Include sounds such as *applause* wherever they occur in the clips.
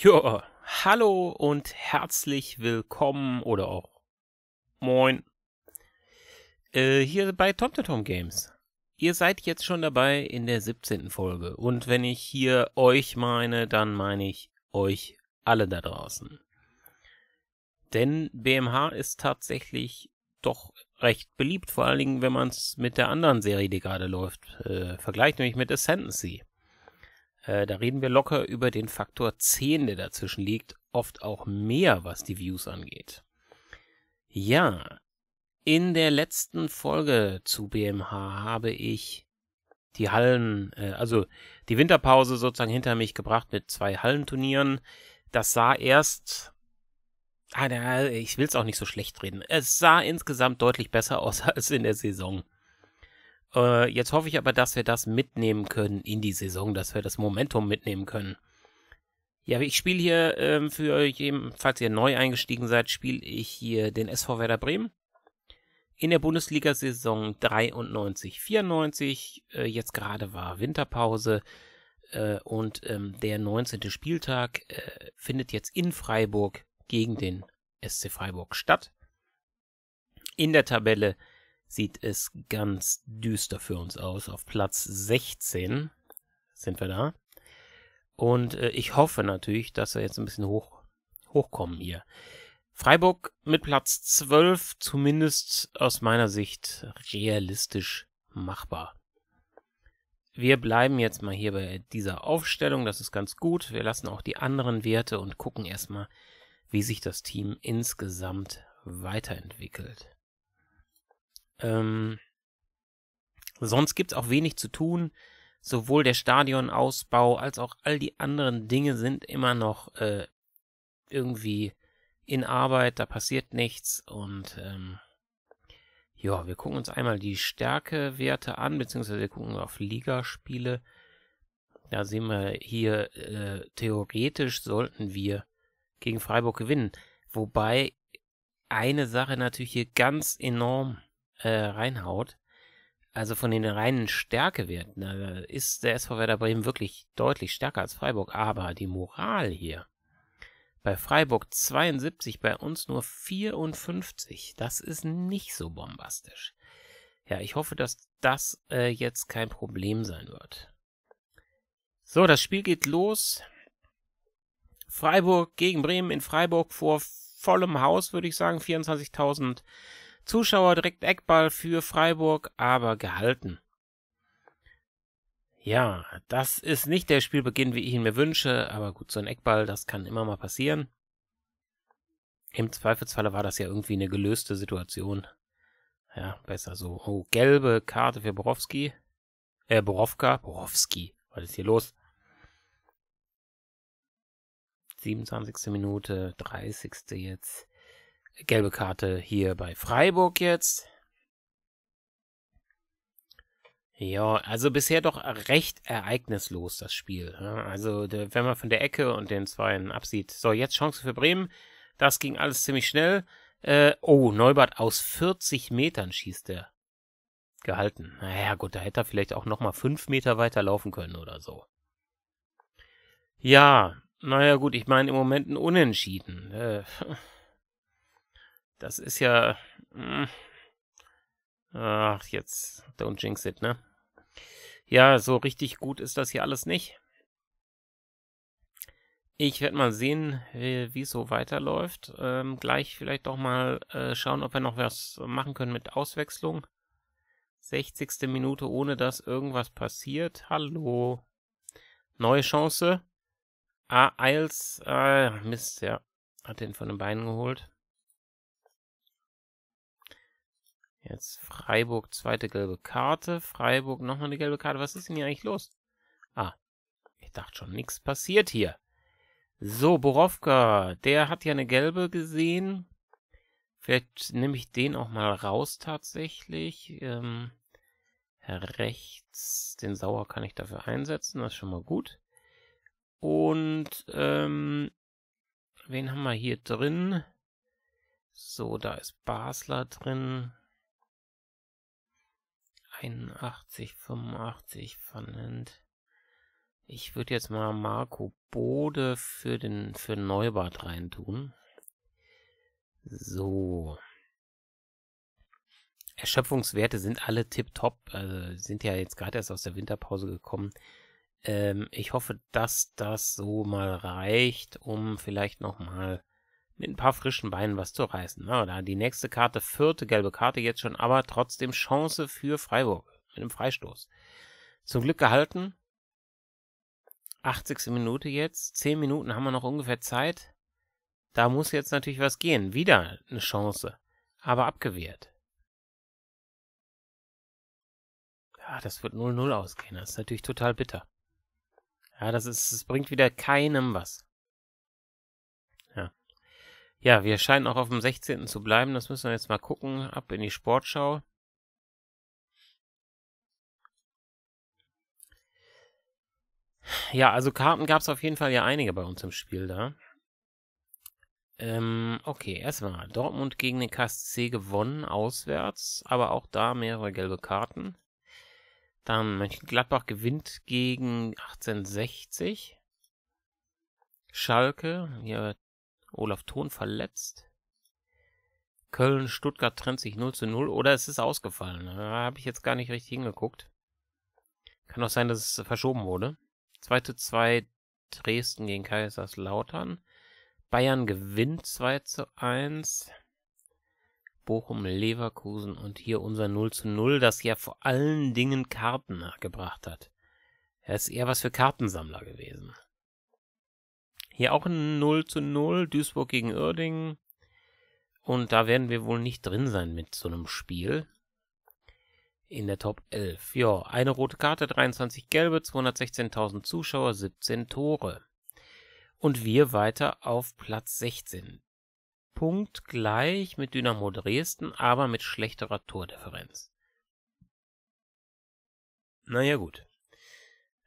Ja, hallo und herzlich willkommen oder auch moin äh, hier bei TomTom Games. Ihr seid jetzt schon dabei in der 17. Folge und wenn ich hier euch meine, dann meine ich euch alle da draußen. Denn BMH ist tatsächlich doch recht beliebt, vor allen Dingen, wenn man es mit der anderen Serie, die gerade läuft, äh, vergleicht, nämlich mit Ascendancy. Äh, da reden wir locker über den Faktor 10, der dazwischen liegt, oft auch mehr, was die Views angeht. Ja, in der letzten Folge zu BMH habe ich die Hallen, äh, also die Winterpause sozusagen hinter mich gebracht mit zwei Hallenturnieren. Das sah erst Ah, ich will es auch nicht so schlecht reden. Es sah insgesamt deutlich besser aus *laughs* als in der Saison. Äh, jetzt hoffe ich aber, dass wir das mitnehmen können in die Saison, dass wir das Momentum mitnehmen können. Ja, ich spiele hier ähm, für jeden, falls ihr neu eingestiegen seid, spiele ich hier den SV Werder Bremen. In der Bundesliga-Saison 93, 94, äh, jetzt gerade war Winterpause äh, und ähm, der 19. Spieltag äh, findet jetzt in Freiburg gegen den SC Freiburg statt. In der Tabelle sieht es ganz düster für uns aus. Auf Platz 16 sind wir da. Und äh, ich hoffe natürlich, dass wir jetzt ein bisschen hoch, hochkommen hier. Freiburg mit Platz 12, zumindest aus meiner Sicht realistisch machbar. Wir bleiben jetzt mal hier bei dieser Aufstellung, das ist ganz gut. Wir lassen auch die anderen Werte und gucken erstmal, wie sich das Team insgesamt weiterentwickelt. Ähm, sonst gibt's auch wenig zu tun. Sowohl der Stadionausbau als auch all die anderen Dinge sind immer noch äh, irgendwie in Arbeit, da passiert nichts und ähm, ja, wir gucken uns einmal die Stärkewerte an, beziehungsweise wir gucken auf Ligaspiele. Da sehen wir hier, äh, theoretisch sollten wir gegen Freiburg gewinnen. Wobei eine Sache natürlich hier ganz enorm äh, reinhaut, also von den reinen Stärkewerten, da ist der SV Werder Bremen wirklich deutlich stärker als Freiburg. Aber die Moral hier, bei Freiburg 72, bei uns nur 54, das ist nicht so bombastisch. Ja, ich hoffe, dass das äh, jetzt kein Problem sein wird. So, das Spiel geht los. Freiburg gegen Bremen in Freiburg vor vollem Haus, würde ich sagen. 24.000 Zuschauer direkt Eckball für Freiburg, aber gehalten. Ja, das ist nicht der Spielbeginn, wie ich ihn mir wünsche, aber gut, so ein Eckball, das kann immer mal passieren. Im Zweifelsfalle war das ja irgendwie eine gelöste Situation. Ja, besser so. Oh, gelbe Karte für Borowski. Äh, Borowka. Borowski. Was ist hier los? 27. Minute, 30. jetzt. Gelbe Karte hier bei Freiburg jetzt. Ja, also bisher doch recht ereignislos das Spiel. Ne? Also wenn man von der Ecke und den Zweien absieht. So, jetzt Chance für Bremen. Das ging alles ziemlich schnell. Äh, oh, Neubert aus 40 Metern schießt er. Gehalten. Naja gut, da hätte er vielleicht auch nochmal 5 Meter weiter laufen können oder so. Ja, naja gut, ich meine im Moment ein Unentschieden. Äh, das ist ja... Mh. Hm. Ach, jetzt. Don't jinx it, ne? Ja, so richtig gut ist das hier alles nicht. Ich werde mal sehen, äh, wie es so weiterläuft. Ähm, gleich vielleicht doch mal äh, schauen, ob wir noch was machen können mit Auswechslung. 60. Minute, ohne dass irgendwas passiert. Hallo. Neue Chance. Ah, Eils. Ah, Mist, ja. Hat den von den Beinen geholt. Jetzt Freiburg, zweite gelbe Karte. Freiburg, nochmal eine gelbe Karte. Was ist denn hier eigentlich los? Ah, ich dachte schon, nichts passiert hier. So, Borowka, der hat ja eine gelbe gesehen. Vielleicht nehme ich den auch mal raus tatsächlich. Ähm, rechts, den Sauer kann ich dafür einsetzen, das ist schon mal gut. Und ähm, wen haben wir hier drin? So, da ist Basler drin. 81, 85 Pfannend. Ich würde jetzt mal Marco Bode für den für Neubart reintun. So. Erschöpfungswerte sind alle tipptopp. Also sind ja jetzt gerade erst aus der Winterpause gekommen. Ähm, ich hoffe, dass das so mal reicht, um vielleicht nochmal mit ein paar frischen Beinen was zu reißen. Na, ne? da die nächste Karte, vierte gelbe Karte jetzt schon, aber trotzdem Chance für Freiburg mit einem Freistoß. Zum Glück gehalten. 80. Minute jetzt. 10 Minuten haben wir noch ungefähr Zeit. Da muss jetzt natürlich was gehen. Wieder eine Chance. Aber abgewehrt. Ja, das wird 0-0 ausgehen. Das ist natürlich total bitter. Ja, das ist, es bringt wieder keinem was. Ja, wir scheinen auch auf dem 16. zu bleiben. Das müssen wir jetzt mal gucken. Ab in die Sportschau. Ja, also Karten gab es auf jeden Fall ja einige bei uns im Spiel da. Ähm, okay, erstmal Dortmund gegen den KSC gewonnen, auswärts, aber auch da mehrere gelbe Karten. Dann Mönchengladbach gewinnt gegen 1860. Schalke, hier Olaf Thon verletzt. Köln-Stuttgart trennt sich 0 zu 0 oder es ist ausgefallen. Da habe ich jetzt gar nicht richtig hingeguckt. Kann auch sein, dass es verschoben wurde. 2 zu 2 Dresden gegen Kaiserslautern. Bayern gewinnt 2 zu 1. Bochum, Leverkusen und hier unser 0 zu 0, das ja vor allen Dingen Karten nachgebracht hat. Er ist eher was für Kartensammler gewesen. Hier auch ein 0 zu 0, Duisburg gegen Uerdingen. Und da werden wir wohl nicht drin sein mit so einem Spiel. In der Top 11. Ja, eine rote Karte, 23 gelbe, 216.000 Zuschauer, 17 Tore. Und wir weiter auf Platz 16. Punkt gleich mit Dynamo Dresden, aber mit schlechterer Tordifferenz. Naja, gut.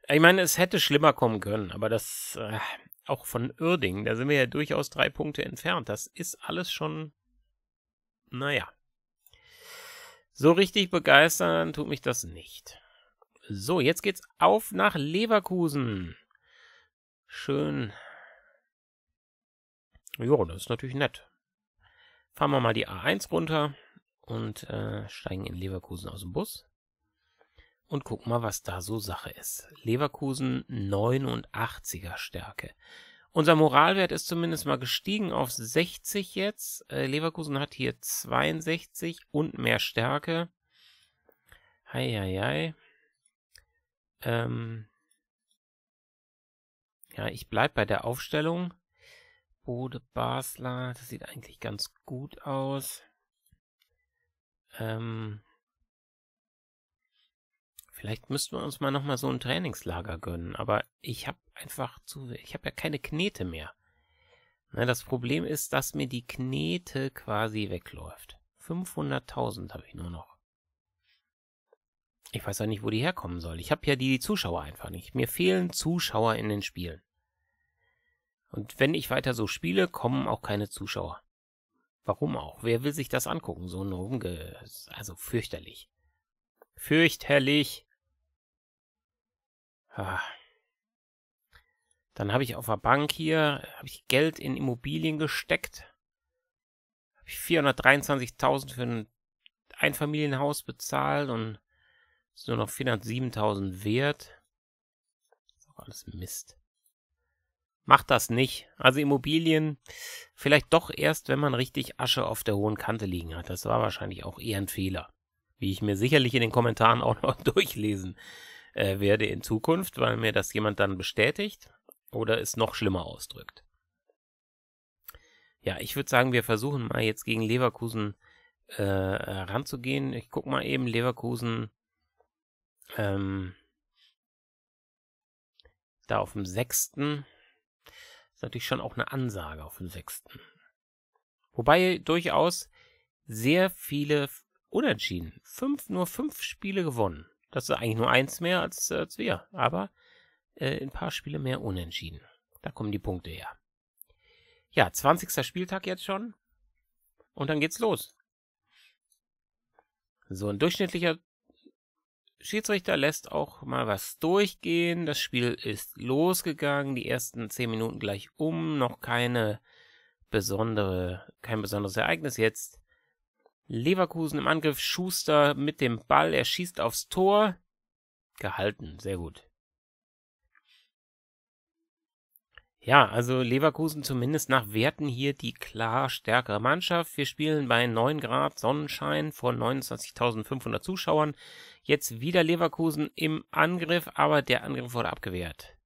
Ich meine, es hätte schlimmer kommen können, aber das äh, auch von Uerding, da sind wir ja durchaus drei Punkte entfernt. Das ist alles schon, naja. So richtig begeistern tut mich das nicht. So, jetzt geht's auf nach Leverkusen. Schön. Jo, das ist natürlich nett. Fahren wir mal die A1 runter und äh, steigen in Leverkusen aus dem Bus und guck mal, was da so Sache ist. Leverkusen 89er Stärke. Unser Moralwert ist zumindest mal gestiegen auf 60 jetzt. Äh, Leverkusen hat hier 62 und mehr Stärke. Hei, hei. Ähm ja, ich bleibe bei der Aufstellung. Bode Basler, das sieht eigentlich ganz gut aus. Ähm Vielleicht müssten wir uns mal nochmal so ein Trainingslager gönnen, aber ich habe einfach zu, ich habe ja keine Knete mehr. Na, das Problem ist, dass mir die Knete quasi wegläuft. 500.000 habe ich nur noch. Ich weiß ja nicht, wo die herkommen soll. Ich habe ja die Zuschauer einfach nicht. Mir fehlen Zuschauer in den Spielen. Und wenn ich weiter so spiele, kommen auch keine Zuschauer. Warum auch? Wer will sich das angucken? So ein Rumge... Also fürchterlich. Fürchterlich. Ah. Dann habe ich auf der Bank hier habe ich Geld in Immobilien gesteckt. Habe ich 423.000 für ein Einfamilienhaus bezahlt und ist nur noch 407.000 wert. ist auch alles Mist. Macht das nicht. Also Immobilien vielleicht doch erst, wenn man richtig Asche auf der hohen Kante liegen hat. Das war wahrscheinlich auch eher ein Fehler. Wie ich mir sicherlich in den Kommentaren *laughs* auch noch durchlesen äh, werde in Zukunft, weil mir das jemand dann bestätigt oder es noch schlimmer ausdrückt. Ja, ich würde sagen, wir versuchen mal jetzt gegen Leverkusen äh, ranzugehen. Ich guck mal eben Leverkusen ähm, da auf dem sechsten. Ist natürlich schon auch eine Ansage auf dem sechsten. Wobei durchaus sehr viele Unentschieden. Fünf, nur fünf Spiele gewonnen. Das ist eigentlich nur eins mehr als, als wir, aber äh, ein paar Spiele mehr unentschieden. Da kommen die Punkte her. Ja, 20. Spieltag jetzt schon. Und dann geht's los. So ein durchschnittlicher Schiedsrichter lässt auch mal was durchgehen. Das Spiel ist losgegangen, die ersten 10 Minuten gleich um, noch keine besondere, kein besonderes Ereignis jetzt. Leverkusen im Angriff, Schuster mit dem Ball, er schießt aufs Tor. Gehalten, sehr gut. Ja, also Leverkusen zumindest nach Werten hier die klar stärkere Mannschaft. Wir spielen bei 9 Grad Sonnenschein vor 29.500 Zuschauern. Jetzt wieder Leverkusen im Angriff, aber der Angriff wurde abgewehrt.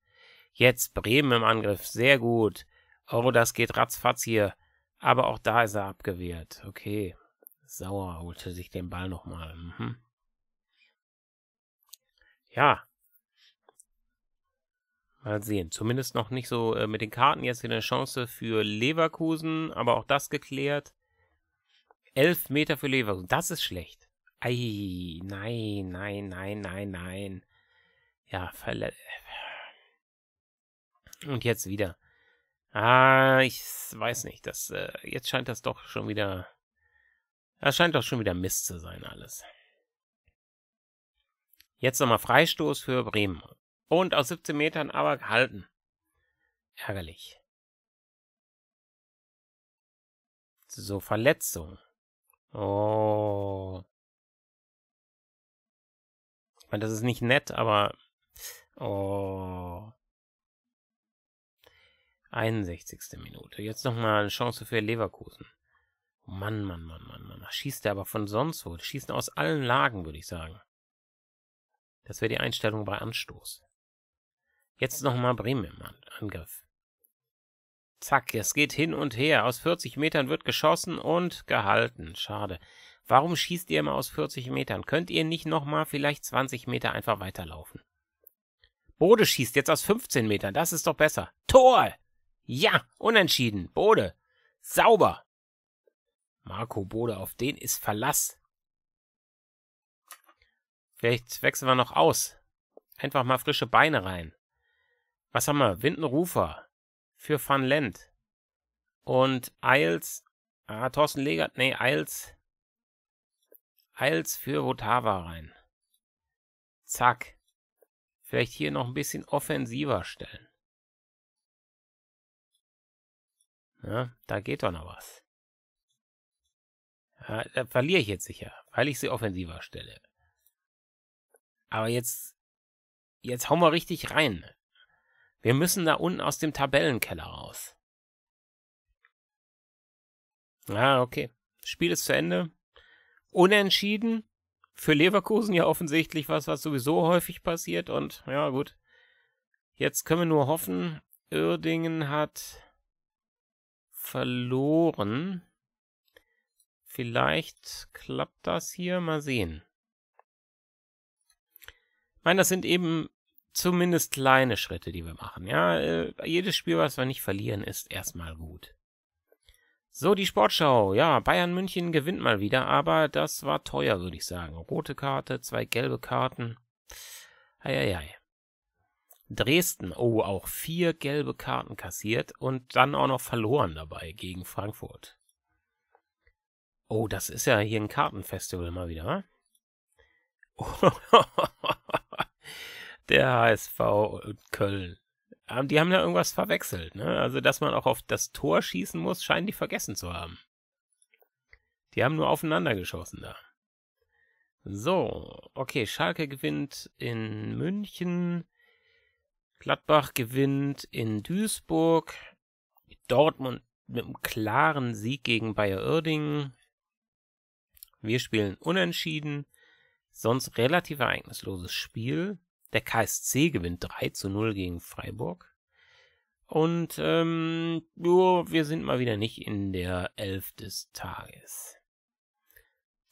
Jetzt Bremen im Angriff, sehr gut. Oh, das geht ratzfatz hier. Aber auch da ist er abgewehrt. Okay, Sauer holte sich den Ball nochmal. Mhm. Ja. Mal sehen. Zumindest noch nicht so äh, mit den Karten jetzt hier eine Chance für Leverkusen, aber auch das geklärt. Elf Meter für Leverkusen. Das ist schlecht. Ei, nein, nein, nein, nein, nein. Ja, verle Und jetzt wieder. Ah, ich weiß nicht. Das, äh, jetzt scheint das doch schon wieder das scheint doch schon wieder Mist zu sein alles. Jetzt nochmal Freistoß für Bremen. Und aus 17 Metern aber gehalten. Ärgerlich. So, Verletzung. Oh. Ich meine, das ist nicht nett, aber... Oh. 61. Minute. Jetzt nochmal eine Chance für Leverkusen. Mann, Mann, Mann, Mann, Mann. Schießt er aber von sonst wo. Schießen aus allen Lagen, würde ich sagen. Das wäre die Einstellung bei Anstoß. Jetzt nochmal Bremen im Angriff. Zack, es geht hin und her. Aus 40 Metern wird geschossen und gehalten. Schade. Warum schießt ihr immer aus 40 Metern? Könnt ihr nicht nochmal vielleicht 20 Meter einfach weiterlaufen? Bode schießt jetzt aus 15 Metern. Das ist doch besser. Tor! Ja, unentschieden. Bode. Sauber. Marco Bode, auf den ist Verlass. Vielleicht wechseln wir noch aus. Einfach mal frische Beine rein. Was haben wir? Windenrufer für Van Lent. Und Eils. Ah, Thorsten Legert. Nee, Eils. Eils für Votava rein. Zack. Vielleicht hier noch ein bisschen offensiver stellen. Ja, da geht doch noch was. Ja, da verliere ich jetzt sicher, weil ich sie offensiver stelle. Aber jetzt, jetzt hauen wir richtig rein. Wir müssen da unten aus dem Tabellenkeller raus. Ah, okay. Spiel ist zu Ende. Unentschieden. Für Leverkusen ja offensichtlich was, was sowieso häufig passiert. Und ja, gut. Jetzt können wir nur hoffen, Uerdingen hat verloren. Vielleicht klappt das hier. Mal sehen. Ich meine, das sind eben zumindest kleine Schritte, die wir machen. Ja, äh, jedes Spiel, was wir nicht verlieren, ist erstmal gut. So, die Sportschau. Ja, Bayern München gewinnt mal wieder, aber das war teuer, würde ich sagen. Rote Karte, zwei gelbe Karten. Eieiei. Dresden, oh, auch vier gelbe Karten kassiert und dann auch noch verloren dabei gegen Frankfurt. Oh, das ist ja hier ein Kartenfestival mal wieder. *laughs* Der HSV Köln. Ähm, die haben da irgendwas verwechselt, ne? Also, dass man auch auf das Tor schießen muss, scheinen die vergessen zu haben. Die haben nur aufeinander geschossen da. So, okay, Schalke gewinnt in München. Gladbach gewinnt in Duisburg. Dortmund mit einem klaren Sieg gegen Bayer Uerdingen. Wir spielen unentschieden, sonst relativ ereignisloses Spiel. Der KSC gewinnt 3 zu 0 gegen Freiburg. Und ähm, nur wir sind mal wieder nicht in der Elf des Tages.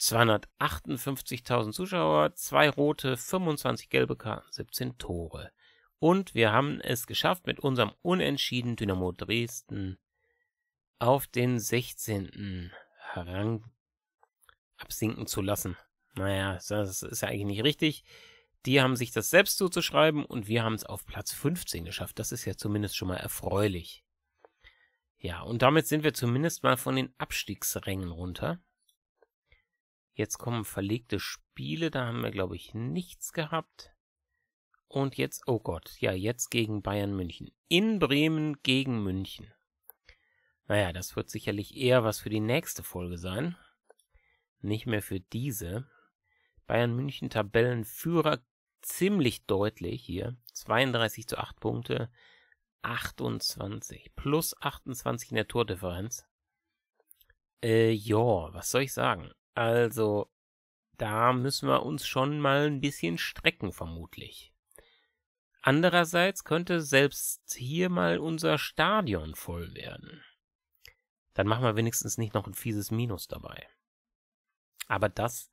258.000 Zuschauer, 2 rote, 25 gelbe Karten, 17 Tore. Und wir haben es geschafft mit unserem unentschieden Dynamo Dresden auf den 16. Rang absinken zu lassen. Naja, das ist ja eigentlich nicht richtig. Die haben sich das selbst zuzuschreiben und wir haben es auf Platz 15 geschafft. Das ist ja zumindest schon mal erfreulich. Ja, und damit sind wir zumindest mal von den Abstiegsrängen runter. Jetzt kommen verlegte Spiele, da haben wir, glaube ich, nichts gehabt. Und jetzt, oh Gott, ja, jetzt gegen Bayern München. In Bremen gegen München. Naja, das wird sicherlich eher was für die nächste Folge sein nicht mehr für diese. Bayern München Tabellenführer ziemlich deutlich hier. 32 zu 8 Punkte. 28 plus 28 in der Tordifferenz. Äh, ja, was soll ich sagen? Also, da müssen wir uns schon mal ein bisschen strecken, vermutlich. Andererseits könnte selbst hier mal unser Stadion voll werden. Dann machen wir wenigstens nicht noch ein fieses Minus dabei. Aber das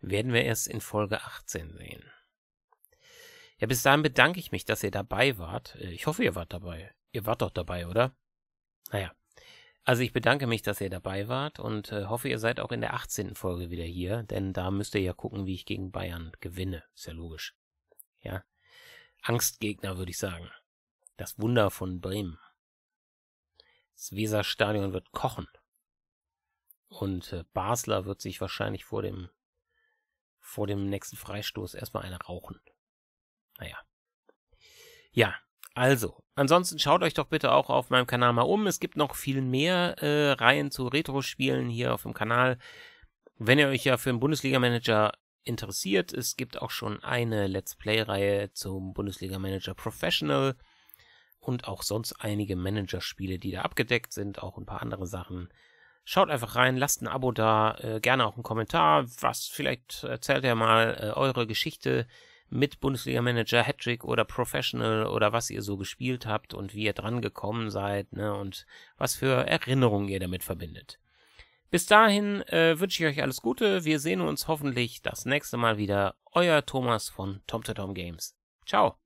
werden wir erst in Folge 18 sehen. Ja, bis dahin bedanke ich mich, dass ihr dabei wart. Äh, ich hoffe, ihr wart dabei. Ihr wart doch dabei, oder? Naja. Also ich bedanke mich, dass ihr dabei wart und äh, hoffe, ihr seid auch in der 18. Folge wieder hier, denn da müsst ihr ja gucken, wie ich gegen Bayern gewinne. Ist ja logisch. Ja. Angstgegner, würde ich sagen. Das Wunder von Bremen. Das Weserstadion wird kochen. Und äh, Basler wird sich wahrscheinlich vor dem, vor dem nächsten Freistoß erstmal eine rauchen. Naja. Ja, also, ansonsten schaut euch doch bitte auch auf meinem Kanal mal um. Es gibt noch viel mehr äh, Reihen zu Retro-Spielen hier auf dem Kanal. Wenn ihr euch ja für einen Bundesliga-Manager interessiert, es gibt auch schon eine Let's Play-Reihe zum Bundesliga-Manager Professional und auch sonst einige Manager-Spiele, die da abgedeckt sind, auch ein paar andere Sachen. Schaut einfach rein, lasst ein Abo da, äh, gerne auch einen Kommentar, was vielleicht erzählt ihr mal äh, eure Geschichte mit Bundesliga-Manager, Hattrick oder Professional oder was ihr so gespielt habt und wie ihr dran gekommen seid ne, und was für Erinnerungen ihr damit verbindet. Bis dahin äh, wünsche ich euch alles Gute. Wir sehen uns hoffentlich das nächste Mal wieder. Euer Thomas von TomToTom Games. Ciao.